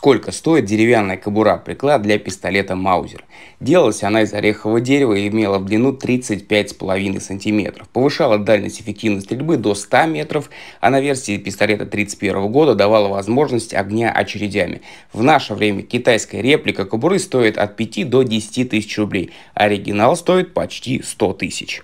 сколько стоит деревянная кобура-приклад для пистолета Маузер. Делалась она из орехового дерева и имела в длину 35,5 см. Повышала дальность эффективной стрельбы до 100 метров, а на версии пистолета 31 года давала возможность огня очередями. В наше время китайская реплика кобуры стоит от 5 до 10 тысяч рублей, оригинал стоит почти 100 тысяч.